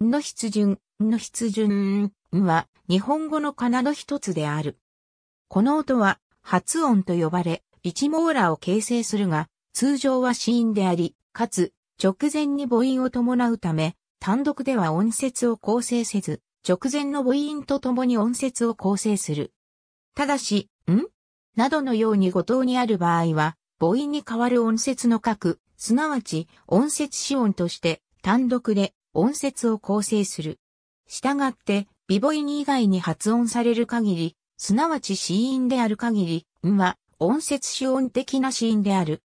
の筆順、の筆順は日本語の仮名の一つである。この音は発音と呼ばれ、一ラーを形成するが、通常は子音であり、かつ直前に母音を伴うため、単独では音節を構成せず、直前の母音と共に音節を構成する。ただし、んなどのように語頭にある場合は、母音に代わる音節の核、すなわち音節子音として単独で音節を構成する。従って、ビボイニ以外に発音される限り、すなわち死因である限り、んは、音節主音的な死因である。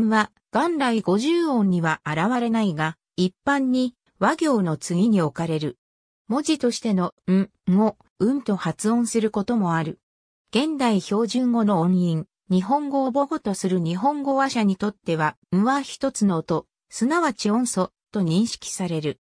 んは、元来五十音には現れないが、一般に和行の次に置かれる。文字としてのんを、うんと発音することもある。現代標準語の音韻、日本語を母語とする日本語話者にとっては、んは一つの音、すなわち音素と認識される。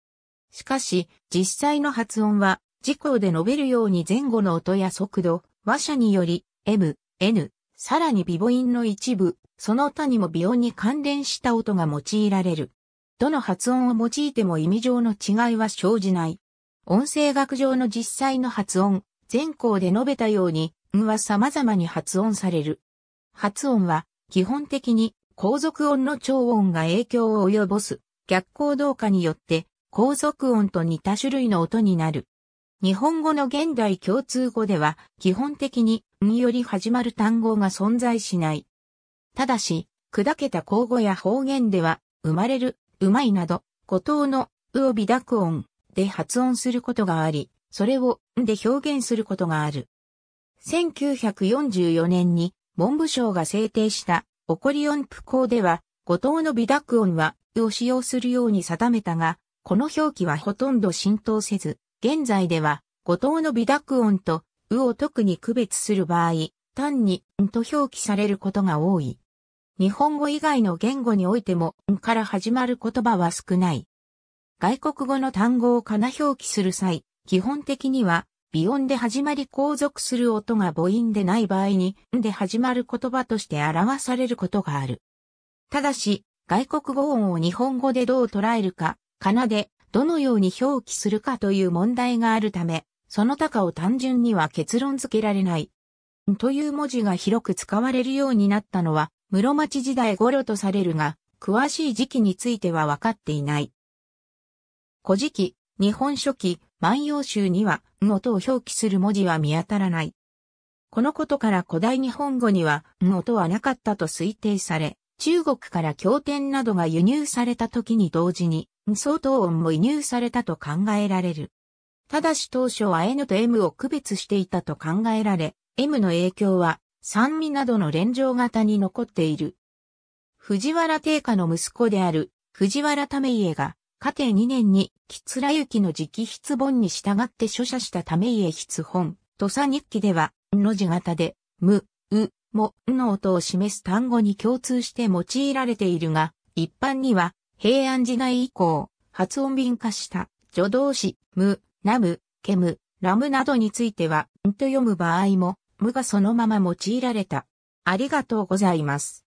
しかし、実際の発音は、事項で述べるように前後の音や速度、話者により、m, n, さらに微母音の一部、その他にも微音に関連した音が用いられる。どの発音を用いても意味上の違いは生じない。音声学上の実際の発音、前項で述べたように、んは様々に発音される。発音は、基本的に、後続音の超音が影響を及ぼす、逆行動化によって、後続音と似た種類の音になる。日本語の現代共通語では、基本的に、んより始まる単語が存在しない。ただし、砕けた口語や方言では、生まれる、うまいなど、語頭の、うを微濁音で発音することがあり、それを、んで表現することがある。1944年に、文部省が制定した、起こり音符法では、語島の微濁音は、を使用するように定めたが、この表記はほとんど浸透せず、現在では、五島の微濁音と、うを特に区別する場合、単に、んと表記されることが多い。日本語以外の言語においても、んから始まる言葉は少ない。外国語の単語をかな表記する際、基本的には、微音で始まり後続する音が母音でない場合に、んで始まる言葉として表されることがある。ただし、外国語音を日本語でどう捉えるか、かなでどのように表記するかという問題があるため、その他かを単純には結論付けられない。という文字が広く使われるようになったのは、室町時代頃とされるが、詳しい時期については分かっていない。古事記、日本書紀、万葉集には、ん音を表記する文字は見当たらない。このことから古代日本語には、ん音はなかったと推定され、中国から経典などが輸入された時に同時に、無相当音も移入されたと考えられる。ただし当初は N と M を区別していたと考えられ、M の影響は酸味などの連城型に残っている。藤原定家の息子である藤原為家が、家庭2年に、吉良行の直筆本に従って著者した為家筆本、土佐日記では、の字型で、む、う、も、の音を示す単語に共通して用いられているが、一般には、平安時代以降、発音便化した助動詞、む、なむ、けむ、ラムなどについては、んと読む場合も、むがそのまま用いられた。ありがとうございます。